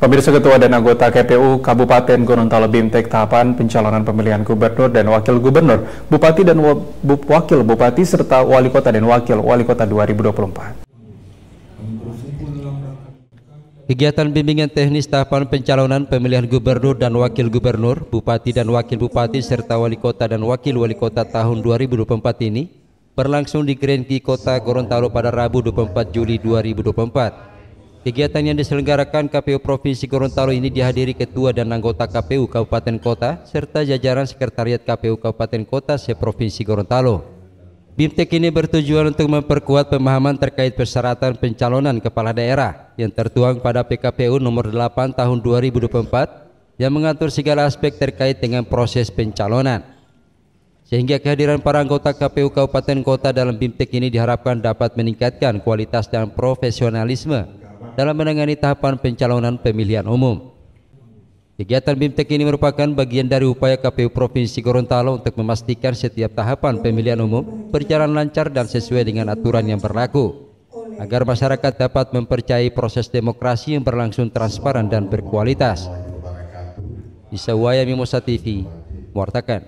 Pemirsa Ketua dan anggota KPU Kabupaten Gorontalo Bimtek tahapan pencalonan pemilihan gubernur dan wakil gubernur, bupati dan wakil bupati serta wali kota dan wakil wali kota 2024. Kegiatan bimbingan teknis tahapan pencalonan pemilihan gubernur dan wakil gubernur, bupati dan wakil bupati serta wali kota dan wakil wali kota tahun 2024 ini berlangsung di Grand Kota Gorontalo pada Rabu 24 Juli 2024. Kegiatan yang diselenggarakan KPU Provinsi Gorontalo ini dihadiri Ketua dan anggota KPU Kabupaten Kota serta jajaran Sekretariat KPU Kabupaten Kota se-Provinsi Gorontalo. BIMTEK ini bertujuan untuk memperkuat pemahaman terkait persyaratan pencalonan kepala daerah yang tertuang pada PKPU nomor 8 tahun 2024 yang mengatur segala aspek terkait dengan proses pencalonan. Sehingga kehadiran para anggota KPU Kabupaten Kota dalam BIMTEK ini diharapkan dapat meningkatkan kualitas dan profesionalisme dalam menangani tahapan pencalonan pemilihan umum. Kegiatan BIMTEK ini merupakan bagian dari upaya KPU Provinsi Gorontalo untuk memastikan setiap tahapan pemilihan umum berjalan lancar dan sesuai dengan aturan yang berlaku, agar masyarakat dapat mempercayai proses demokrasi yang berlangsung transparan dan berkualitas. Isawaya Mimosa TV, mewartakan.